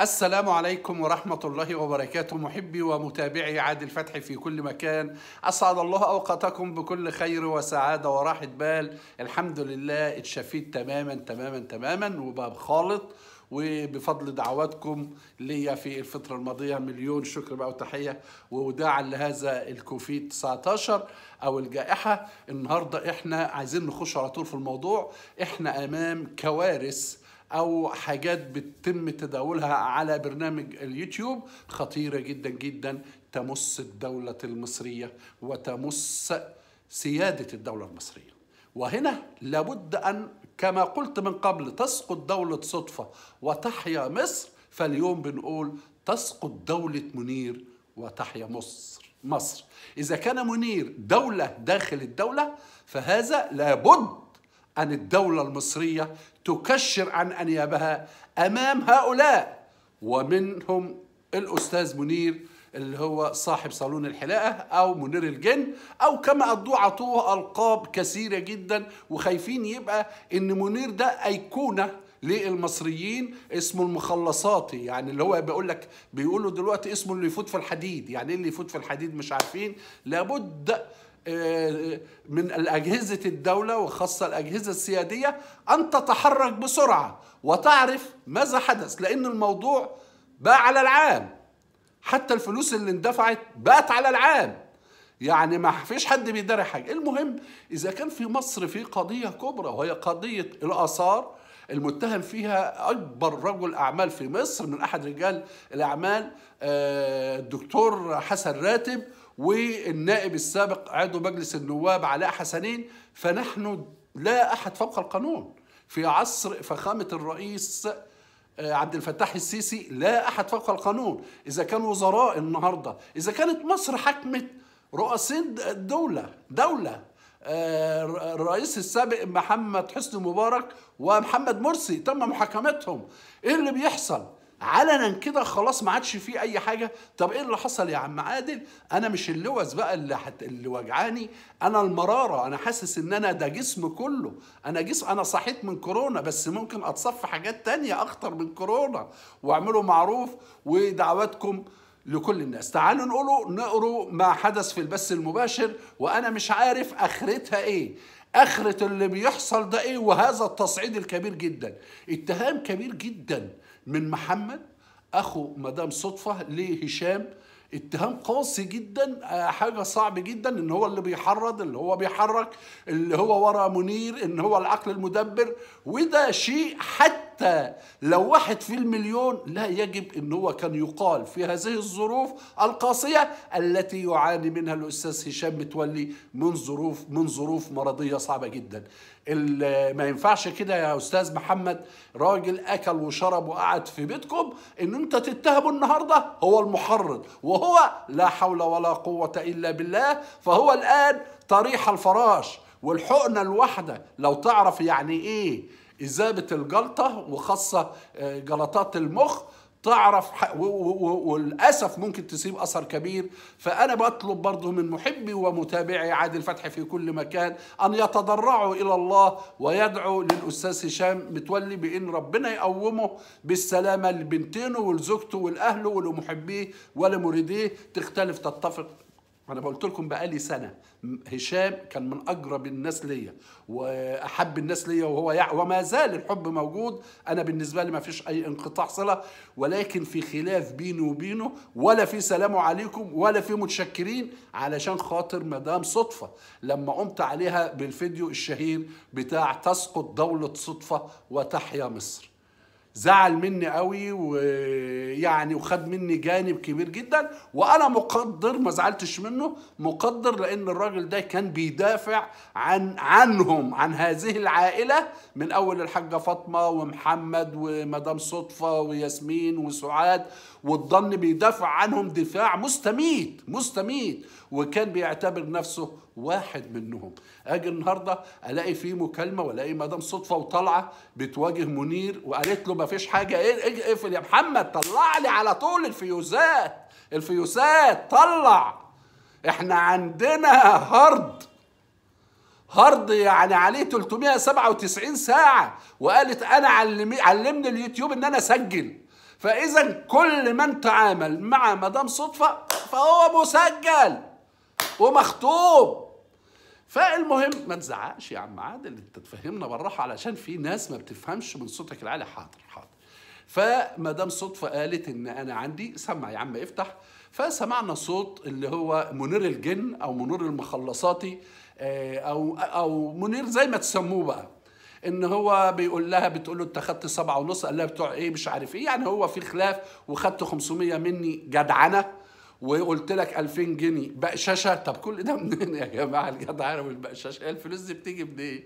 السلام عليكم ورحمة الله وبركاته محبي ومتابعي عادل فتحي في كل مكان أسعد الله أوقاتكم بكل خير وسعادة وراحة بال الحمد لله اتشفيت تماما تماما تماما وباب خالط وبفضل دعواتكم ليا في الفترة الماضية مليون شكر بقى وتحية ووداعا لهذا الكوفيد 19 أو الجائحة النهاردة إحنا عايزين نخش على طول في الموضوع إحنا أمام كوارث او حاجات بتتم تداولها على برنامج اليوتيوب خطيره جدا جدا تمس الدوله المصريه وتمس سياده الدوله المصريه وهنا لابد ان كما قلت من قبل تسقط دوله صدفه وتحيا مصر فاليوم بنقول تسقط دوله منير وتحيا مصر مصر اذا كان منير دوله داخل الدوله فهذا لابد أن الدولة المصرية تكشر عن أنيابها أمام هؤلاء ومنهم الأستاذ منير اللي هو صاحب صالون الحلاقة أو منير الجن أو كما أدوا عطوه ألقاب كثيرة جدا وخايفين يبقى إن منير ده أيقونة للمصريين اسمه المخلصاتي يعني اللي هو بيقول لك بيقولوا دلوقتي اسمه اللي يفوت في الحديد يعني إيه اللي يفوت في الحديد مش عارفين لابد آه، من الأجهزة الدولة وخاصة الأجهزة السيادية أن تتحرك بسرعة وتعرف ماذا حدث لأن الموضوع بقى على العام حتى الفلوس اللي اندفعت بقت على العام يعني ما فيش حد بيداري حاجة المهم إذا كان في مصر في قضية كبرى وهي قضية الآثار المتهم فيها أكبر رجل أعمال في مصر من أحد رجال الأعمال آه، الدكتور حسن راتب والنائب السابق عضو مجلس النواب علاء حسنين فنحن لا أحد فوق القانون في عصر فخامة الرئيس آه، عبد الفتاح السيسي لا أحد فوق القانون إذا كان وزراء النهاردة إذا كانت مصر حكمت رؤساء الدوله دولة الرئيس آه، السابق محمد حسني مبارك ومحمد مرسي تم محاكمتهم ايه اللي بيحصل علنا كده خلاص ما عادش فيه اي حاجه طب ايه اللي حصل يا عم عادل انا مش اللوز بقى اللي حت... اللي وجعاني انا المراره انا حاسس ان انا ده جسم كله انا جسم انا صحيت من كورونا بس ممكن اتصفى حاجات تانية اخطر من كورونا واعملوا معروف ودعواتكم لكل الناس تعالوا نقولوا نقروا ما حدث في البث المباشر وانا مش عارف اخرتها ايه اخره اللي بيحصل ده ايه وهذا التصعيد الكبير جدا اتهام كبير جدا من محمد اخو مدام صدفه لهشام اتهام قاسي جدا آه، حاجه صعب جدا ان هو اللي بيحرض اللي هو بيحرك اللي هو ورا منير ان هو العقل المدبر وده شيء حتى حتى لو واحد في المليون لا يجب أن هو كان يقال في هذه الظروف القاسية التي يعاني منها الأستاذ هشام متولي من ظروف من ظروف مرضية صعبة جدا ما ينفعش كده يا أستاذ محمد راجل أكل وشرب وقعد في بيتكم أن أنت تتهمه النهاردة هو المحرض وهو لا حول ولا قوة إلا بالله فهو الآن طريح الفراش والحقنة الواحدة لو تعرف يعني إيه إذابة الجلطة وخاصة آه، جلطات المخ تعرف وللاسف ممكن تسيب اثر كبير فانا بطلب برضه من محبي ومتابعي عادل فتح في كل مكان ان يتضرعوا الى الله ويدعوا للاستاذ هشام متولي بان ربنا يقومه بالسلامه لبنتينه ولزوجته ولاهله ولمحبيه ولمريديه تختلف تتفق انا بقول لكم بقالي سنه هشام كان من اقرب الناس ليا واحب الناس ليا وهو يع... وما زال الحب موجود انا بالنسبه لي ما فيش اي انقطاع صله ولكن في خلاف بيني وبينه ولا في سلام عليكم ولا في متشكرين علشان خاطر مدام صدفه لما قمت عليها بالفيديو الشهير بتاع تسقط دوله صدفه وتحيا مصر زعل مني قوي ويعني وخد مني جانب كبير جدا وانا مقدر ما زعلتش منه مقدر لان الراجل ده كان بيدافع عن عنهم عن هذه العائله من اول الحاجه فاطمه ومحمد ومدام صدفه وياسمين وسعاد والضن بيدافع عنهم دفاع مستميت مستميت وكان بيعتبر نفسه واحد منهم اجي النهارده الاقي فيه مكالمه والاقي مدام صدفه وطالعه بتواجه منير وقالت له مفيش حاجه إيه،, ايه اقفل يا محمد طلع لي على طول الفيوزات الفيوزات طلع احنا عندنا هارد هارد يعني عليه 397 ساعه وقالت انا علمي علمني اليوتيوب ان انا اسجل فاذا كل من تعامل مع مدام صدفه فهو مسجل ومخطوب فالمهم ما تزعقش يا عم عادل انت تفهمنا بالراحه علشان في ناس ما بتفهمش من صوتك العالي حاضر حاضر فمدام صدفه قالت ان انا عندي سمع يا عم افتح فسمعنا صوت اللي هو منير الجن او منير المخلصاتي آه، او او منير زي ما تسموه بقى ان هو بيقول لها بتقول له انت خدت سبعة ونص قال لها بتوع ايه مش عارف ايه يعني هو في خلاف وخدت 500 مني جدعنه وقلت لك 2000 جنيه بقشاشه طب كل ده منين يا جماعه الجدع عارف البقشاشه الفلوس دي بتيجي منين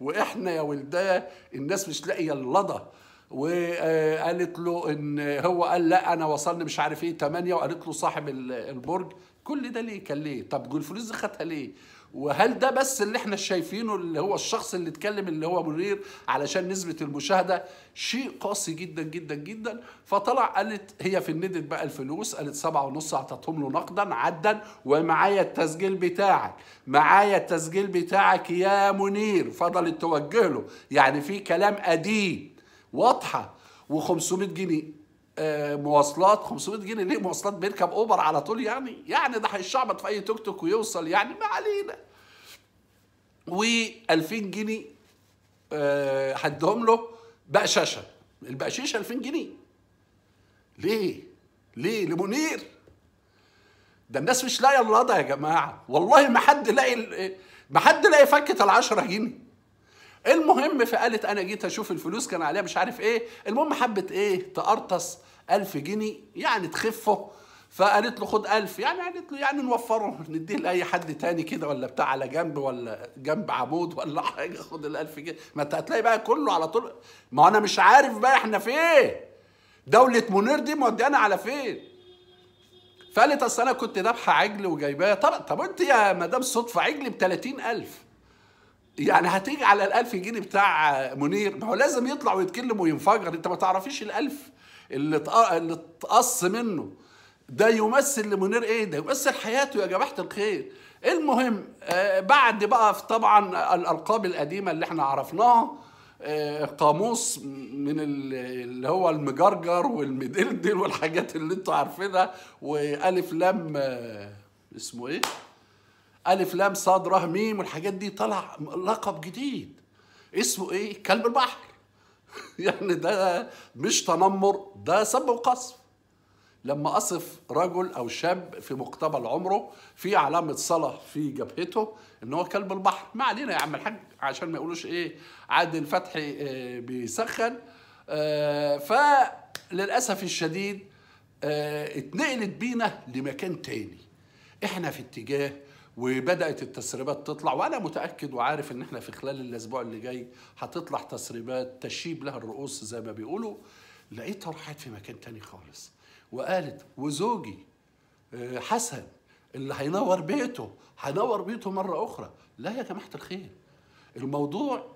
واحنا يا ولدايه الناس مش لاقيه اللضه وقالت له ان هو قال لا انا وصلني مش عارف ايه 8 وقالت له صاحب البرج كل ده ليه كان ليه طب الفلوس دي خدها ليه وهل ده بس اللي احنا شايفينه اللي هو الشخص اللي اتكلم اللي هو منير علشان نسبة المشاهدة شيء قاسي جدا جدا جدا فطلع قالت هي في الندت بقى الفلوس قالت سبعة ونص اعطتهم له نقدا عدا ومعايا التسجيل بتاعك معايا التسجيل بتاعك يا منير فضلت توجه له يعني في كلام قديم واضحة و500 جنيه آه، مواصلات 500 جنيه ليه مواصلات بيركب اوبر على طول يعني يعني ده هيشعبط في اي توك توك ويوصل يعني ما علينا و2000 جنيه آه، هديهم له بقشاشه البقشيشه 2000 جنيه ليه ليه لمنير ده الناس مش لاقيه الرضا يا جماعه والله ما حد لاقي ما حد لاقي فكه ال 10 جنيه المهم فقالت انا جيت اشوف الفلوس كان عليها مش عارف ايه المهم حبت ايه تقرطس ألف جنيه يعني تخفه فقالت له خد ألف يعني قالت يعني له يعني نوفره نديه لأي حد تاني كده ولا بتاع على جنب ولا جنب عمود ولا حاجة خد الألف جنيه ما أنت هتلاقي بقى كله على طول ما أنا مش عارف بقى إحنا فين إيه؟ دولة منير دي موديانا على فين فقالت أصل أنا كنت ذابحة عجل وجايباه طب طب أنت يا مدام صدفة عجل ب 30000 يعني هتيجي على الألف جنيه بتاع منير ما هو لازم يطلع ويتكلم وينفجر انت ما تعرفيش الألف اللي اللي اتقص منه ده يمثل لمنير ايه ده يمثل حياته يا جماعه الخير المهم آه، بعد بقى طبعا الالقاب القديمه اللي احنا عرفناها آه، قاموس من اللي هو المجرجر والمدلدل والحاجات اللي انتوا عارفينها والف لم آه، اسمه ايه الف لام صاد راه ميم والحاجات دي طلع لقب جديد اسمه ايه كلب البحر يعني ده مش تنمر ده سب وقصف لما اصف رجل او شاب في مقتبل عمره في علامه صلاه في جبهته ان هو كلب البحر ما علينا يا عم الحاج عشان ما يقولوش ايه عادل فتحي إيه بيسخن آه فللاسف الشديد آه اتنقلت بينا لمكان تاني احنا في اتجاه وبدات التسريبات تطلع وانا متاكد وعارف ان احنا في خلال الاسبوع اللي جاي هتطلع تسريبات تشيب لها الرؤوس زي ما بيقولوا لقيتها راحت في مكان تاني خالص وقالت وزوجي آه، حسن اللي هينور بيته هنور بيته مره اخرى لا يا جماعه الخير الموضوع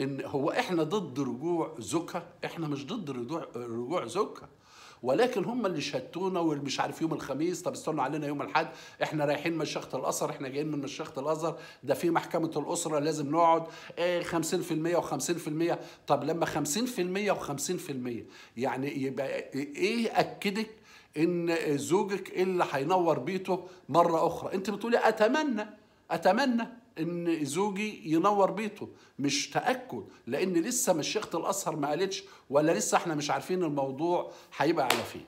ان هو احنا ضد رجوع زكا احنا مش ضد رجوع رجوع زكا ولكن هم اللي شتونا واللي مش عارف يوم الخميس طب استنوا علينا يوم الاحد احنا رايحين مشيخه الازهر احنا جايين من مشيخه الازهر ده في محكمه الاسره لازم نقعد ايه 50% و50% طب لما 50% و50% يعني يبقى ايه اكدك ان زوجك اللي هينور بيته مره اخرى انت بتقولي اتمنى اتمنى ان زوجي ينور بيته مش تاكد لان لسه مشيخه الازهر ما قالتش ولا لسه احنا مش عارفين الموضوع هيبقى على فين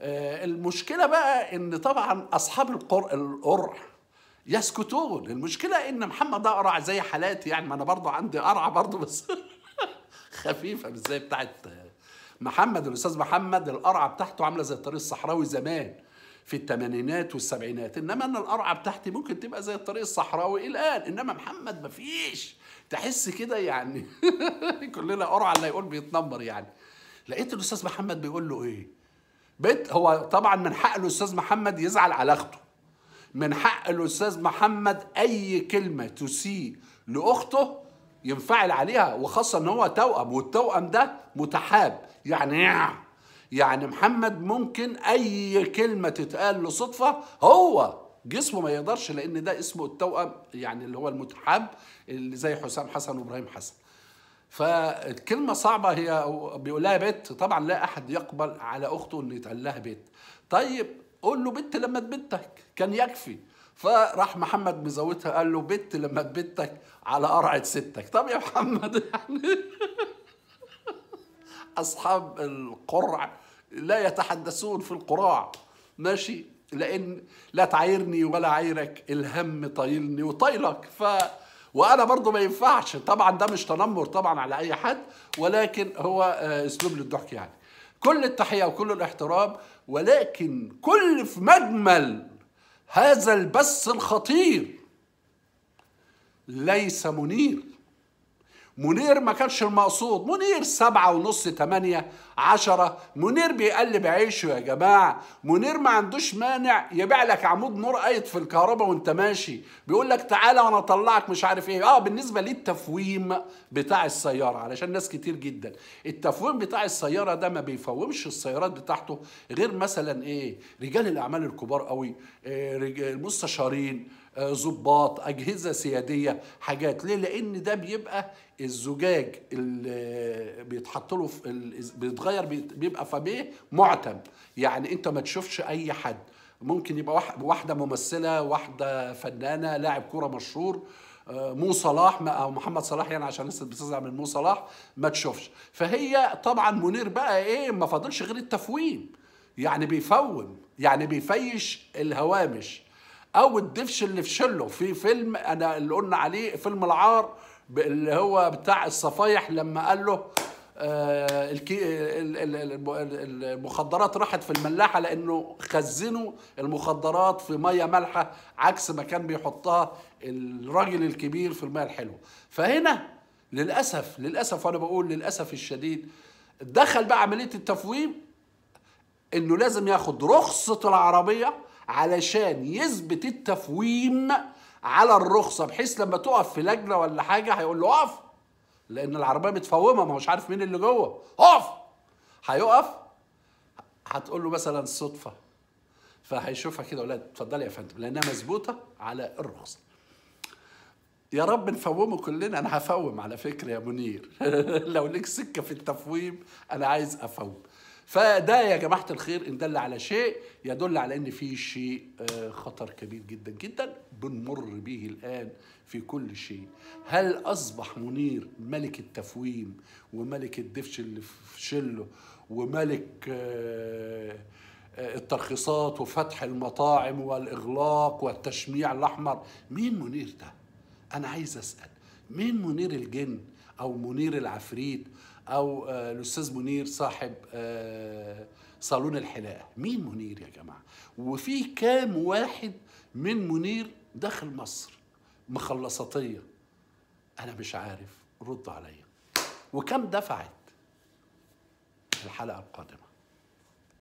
آه، المشكله بقى ان طبعا اصحاب القرع يسكتون المشكله ان محمد اقرع زي حالاتي يعني ما انا برضو عندي قرع برضو بس خفيفه مش زي بتاعت محمد الاستاذ محمد القرعه بتاعته عامله زي الطريق الصحراوي زمان في الثمانينات والسبعينات انما ان القرعه بتاعتي ممكن تبقى زي الطريق الصحراوي الان انما محمد مفيش تحس كده يعني كلنا قرعه اللي يقول بيتنمر يعني لقيت الاستاذ محمد بيقول له ايه بيت هو طبعا من حق الاستاذ محمد يزعل على اخته من حق الاستاذ محمد اي كلمه تسيء لاخته ينفعل عليها وخاصه ان هو توأم والتوأم ده متحاب يعني يعني محمد ممكن أي كلمة تتقال له صدفة هو جسمه ما يقدرش لأن ده اسمه التوأم يعني اللي هو المتحب اللي زي حسام حسن وإبراهيم حسن فالكلمة صعبة هي بيقول لها بت طبعا لا أحد يقبل على أخته إن يتقال لها بيت طيب قول له بت لما بنتك كان يكفي فراح محمد مزوتها قال له بت لما بنتك على قرعة ستك طب يا محمد يعني أصحاب القرع لا يتحدثون في القراع ماشي لأن لا تعايرني ولا عايرك الهم طايلني وطايلك ف وانا برضو ما ينفعش طبعا ده مش تنمر طبعا على اي حد ولكن هو آه، اسلوب للضحك يعني كل التحيه وكل الاحترام ولكن كل في مجمل هذا البث الخطير ليس منير منير ما كانش المقصود منير سبعة ونص تمانية عشرة منير بيقلب عيشه يا جماعة منير ما عندوش مانع يبيع لك عمود نور قايد في الكهرباء وانت ماشي بيقول لك تعالى وانا اطلعك مش عارف ايه اه بالنسبة للتفويم بتاع السيارة علشان ناس كتير جدا التفويم بتاع السيارة ده ما بيفومش السيارات بتاعته غير مثلا ايه رجال الاعمال الكبار قوي إيه المستشارين ظباط آه، اجهزه سياديه حاجات ليه لان ده بيبقى الزجاج اللي بيتحط له بيتغير بيبقى فبيه معتم يعني انت ما تشوفش اي حد ممكن يبقى واحده ممثله واحده فنانه لاعب كوره مشهور آه، مو صلاح او محمد صلاح يعني عشان الناس بتزعل من مو صلاح ما تشوفش فهي طبعا منير بقى ايه ما فاضلش غير التفويم يعني بيفوم يعني بيفيش الهوامش او الدفش اللي شله في فيلم انا اللي قلنا عليه فيلم العار اللي هو بتاع الصفايح لما قال له آه، المخدرات راحت في الملاحة لأنه خزنوا المخدرات في مية مالحة عكس ما كان بيحطها الراجل الكبير في المية الحلوة فهنا للأسف للأسف وأنا بقول للأسف الشديد دخل بقى عملية التفويم إنه لازم ياخد رخصة العربية علشان يثبت التفويم على الرخصه بحيث لما تقف في لجنه ولا حاجه هيقول له اقف لان العربيه متفومه ما هوش عارف مين اللي جوه اقف هيقف هتقول له مثلا صدفه فهيشوفها كده يقول لها اتفضلي يا فندم لانها مثبوته على الرخصه يا رب نفومه كلنا انا هفوم على فكره يا منير لو ليك سكه في التفويم انا عايز افوم فده يا جماعه الخير ان دل على شيء يدل على ان في شيء آه، خطر كبير جدا جدا بنمر به الان في كل شيء هل اصبح منير ملك التفويم وملك الدفش اللي في شله وملك آه، آه، الترخيصات وفتح المطاعم والاغلاق والتشميع الاحمر مين منير ده انا عايز اسال مين منير الجن او منير العفريت او آه، الاستاذ منير صاحب آه، صالون الحلاقه مين منير يا جماعه وفي كام واحد من منير داخل مصر مخلصاتيه انا مش عارف ردوا عليا وكم دفعت الحلقه القادمه